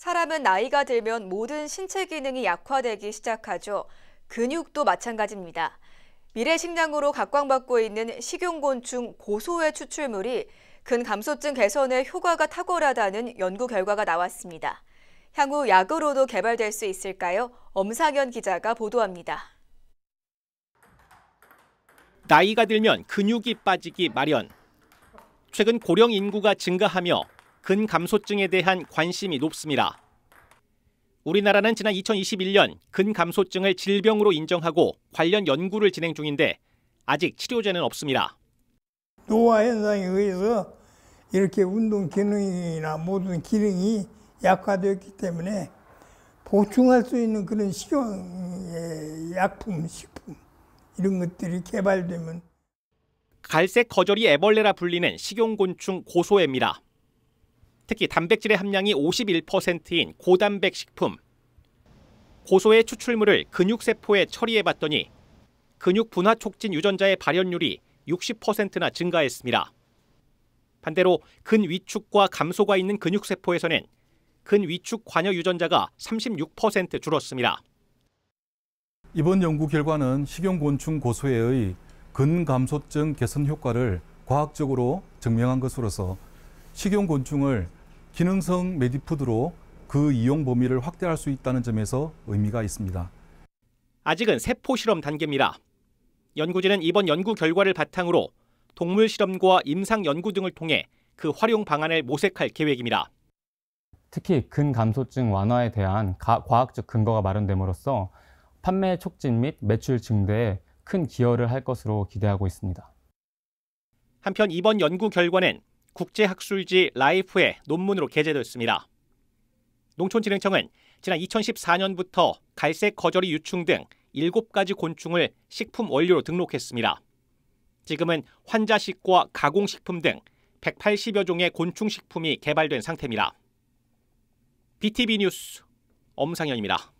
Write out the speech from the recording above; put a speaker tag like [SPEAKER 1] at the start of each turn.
[SPEAKER 1] 사람은 나이가 들면 모든 신체 기능이 약화되기 시작하죠. 근육도 마찬가지입니다. 미래식량으로 각광받고 있는 식용곤충 고소의 추출물이 근감소증 개선에 효과가 탁월하다는 연구 결과가 나왔습니다. 향후 약으로도 개발될 수 있을까요? 엄상현 기자가 보도합니다.
[SPEAKER 2] 나이가 들면 근육이 빠지기 마련. 최근 고령 인구가 증가하며 근감소증에 대한 관심이 높습니다. 우리나라는 지난 2021년 근감소증을 질병으로 인정하고 관련 연구를 진행 중인데 아직 치료제는 없습니다.
[SPEAKER 3] 노화 현상에 의해서 이렇게 운동 기능이나 모든 기능이 약화되었기 때문에 보충할 수 있는 그런 식용 의 약품, 식품 이런 것들이 개발되면
[SPEAKER 2] 갈색 거절이 애벌레라 불리는 식용곤충 고소해입니다. 특히 단백질의 함량이 51%인 고단백 식품. 고소의 추출물을 근육세포에 처리해봤더니 근육 분화 촉진 유전자의 발현률이 60%나 증가했습니다. 반대로 근위축과 감소가 있는 근육세포에서는 근위축 관여 유전자가 36% 줄었습니다.
[SPEAKER 4] 이번 연구 결과는 식용곤충 고소해의 근감소증 개선 효과를 과학적으로 증명한 것으로서 식용곤충을 기능성 메디푸드로 그 이용 범위를 확대할 수 있다는 점에서 의미가 있습니다.
[SPEAKER 2] 아직은 세포 실험 단계입니다. 연구진은 이번 연구 결과를 바탕으로 동물 실험과 임상 연구 등을 통해 그 활용 방안을 모색할 계획입니다.
[SPEAKER 5] 특히 근감소증 완화에 대한 과학적 근거가 마련됨으로써 판매 촉진 및 매출 증대에 큰 기여를 할 것으로 기대하고 있습니다.
[SPEAKER 2] 한편 이번 연구 결과는 국제학술지 라이프의 논문으로 게재됐습니다. 농촌진흥청은 지난 2014년부터 갈색 거절이 유충 등 7가지 곤충을 식품 원료로 등록했습니다. 지금은 환자식과 가공식품 등 180여 종의 곤충식품이 개발된 상태입니다. BTV 뉴스 엄상현입니다.